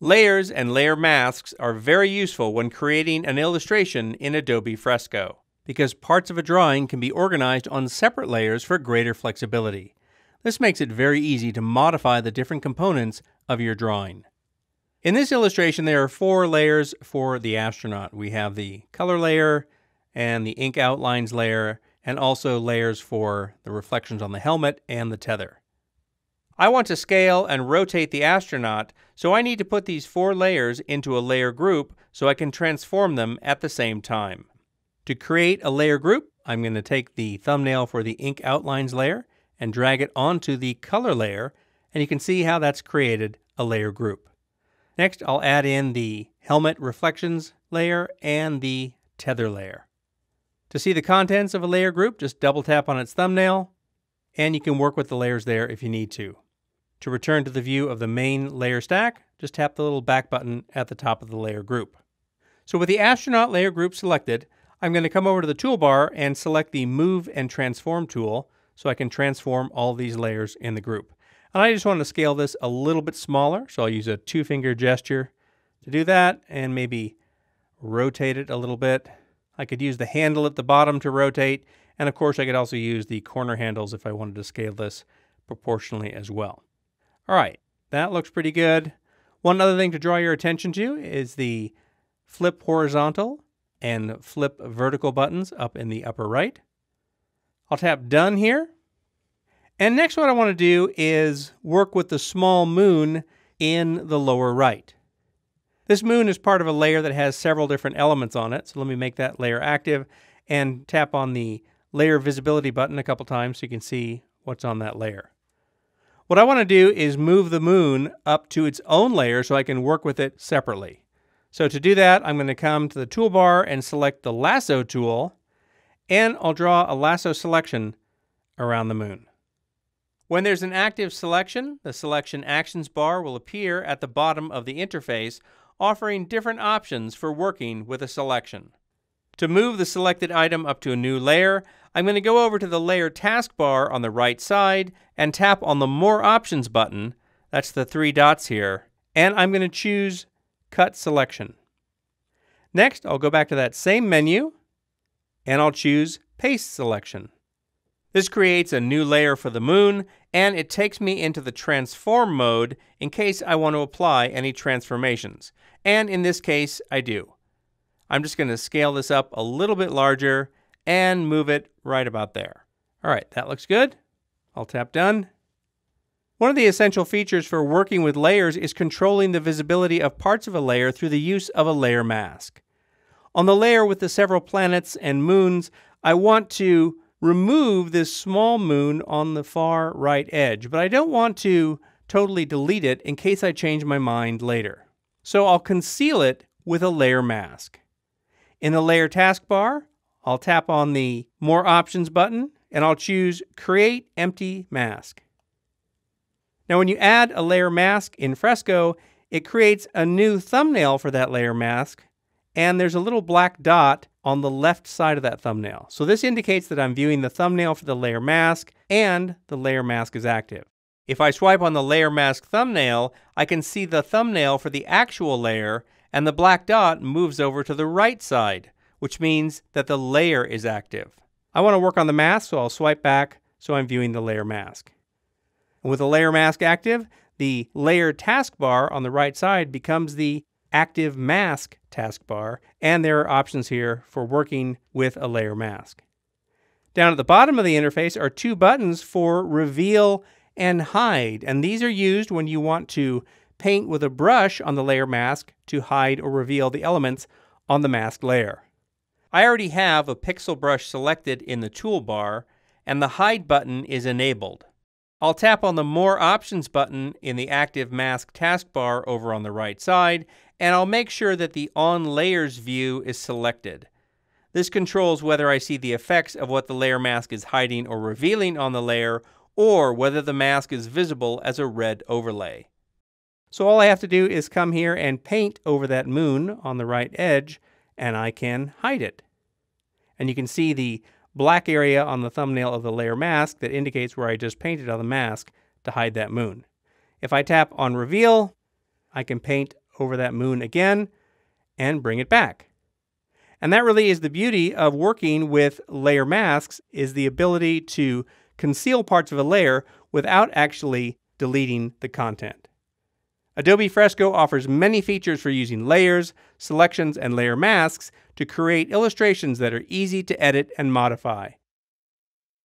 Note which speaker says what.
Speaker 1: Layers and layer masks are very useful when creating an illustration in Adobe Fresco, because parts of a drawing can be organized on separate layers for greater flexibility. This makes it very easy to modify the different components of your drawing. In this illustration, there are four layers for the astronaut. We have the color layer and the ink outlines layer, and also layers for the reflections on the helmet and the tether. I want to scale and rotate the astronaut, so I need to put these four layers into a layer group so I can transform them at the same time. To create a layer group, I'm going to take the thumbnail for the ink outlines layer and drag it onto the color layer, and you can see how that's created a layer group. Next, I'll add in the helmet reflections layer and the tether layer. To see the contents of a layer group, just double tap on its thumbnail, and you can work with the layers there if you need to. To return to the view of the main layer stack, just tap the little back button at the top of the layer group. So with the astronaut layer group selected, I'm going to come over to the toolbar and select the Move and Transform tool so I can transform all these layers in the group. And I just want to scale this a little bit smaller, so I'll use a two-finger gesture to do that and maybe rotate it a little bit. I could use the handle at the bottom to rotate, and of course I could also use the corner handles if I wanted to scale this proportionally as well. All right, that looks pretty good. One other thing to draw your attention to is the flip horizontal and flip vertical buttons up in the upper right. I'll tap done here. And next what I want to do is work with the small moon in the lower right. This moon is part of a layer that has several different elements on it. So let me make that layer active and tap on the layer visibility button a couple times so you can see what's on that layer. What I want to do is move the moon up to its own layer so I can work with it separately. So to do that, I'm going to come to the toolbar and select the lasso tool, and I'll draw a lasso selection around the moon. When there's an active selection, the selection actions bar will appear at the bottom of the interface, offering different options for working with a selection. To move the selected item up to a new layer, I'm going to go over to the layer taskbar on the right side and tap on the More Options button. That's the three dots here. And I'm going to choose Cut Selection. Next, I'll go back to that same menu and I'll choose Paste Selection. This creates a new layer for the moon and it takes me into the transform mode in case I want to apply any transformations. And in this case, I do. I'm just going to scale this up a little bit larger and move it right about there. All right, that looks good. I'll tap done. One of the essential features for working with layers is controlling the visibility of parts of a layer through the use of a layer mask. On the layer with the several planets and moons, I want to remove this small moon on the far right edge, but I don't want to totally delete it in case I change my mind later. So I'll conceal it with a layer mask. In the layer taskbar, I'll tap on the More Options button and I'll choose Create Empty Mask. Now when you add a layer mask in Fresco, it creates a new thumbnail for that layer mask and there's a little black dot on the left side of that thumbnail. So this indicates that I'm viewing the thumbnail for the layer mask and the layer mask is active. If I swipe on the layer mask thumbnail, I can see the thumbnail for the actual layer and the black dot moves over to the right side which means that the layer is active. I want to work on the mask, so I'll swipe back so I'm viewing the layer mask. And with the layer mask active, the layer taskbar on the right side becomes the active mask taskbar, and there are options here for working with a layer mask. Down at the bottom of the interface are two buttons for reveal and hide, and these are used when you want to paint with a brush on the layer mask to hide or reveal the elements on the mask layer. I already have a pixel brush selected in the toolbar, and the Hide button is enabled. I'll tap on the More Options button in the Active Mask taskbar over on the right side, and I'll make sure that the On Layers view is selected. This controls whether I see the effects of what the layer mask is hiding or revealing on the layer, or whether the mask is visible as a red overlay. So all I have to do is come here and paint over that moon on the right edge, and I can hide it. And you can see the black area on the thumbnail of the layer mask that indicates where I just painted on the mask to hide that moon. If I tap on reveal, I can paint over that moon again and bring it back. And that really is the beauty of working with layer masks is the ability to conceal parts of a layer without actually deleting the content. Adobe Fresco offers many features for using layers, selections, and layer masks to create illustrations that are easy to edit and modify.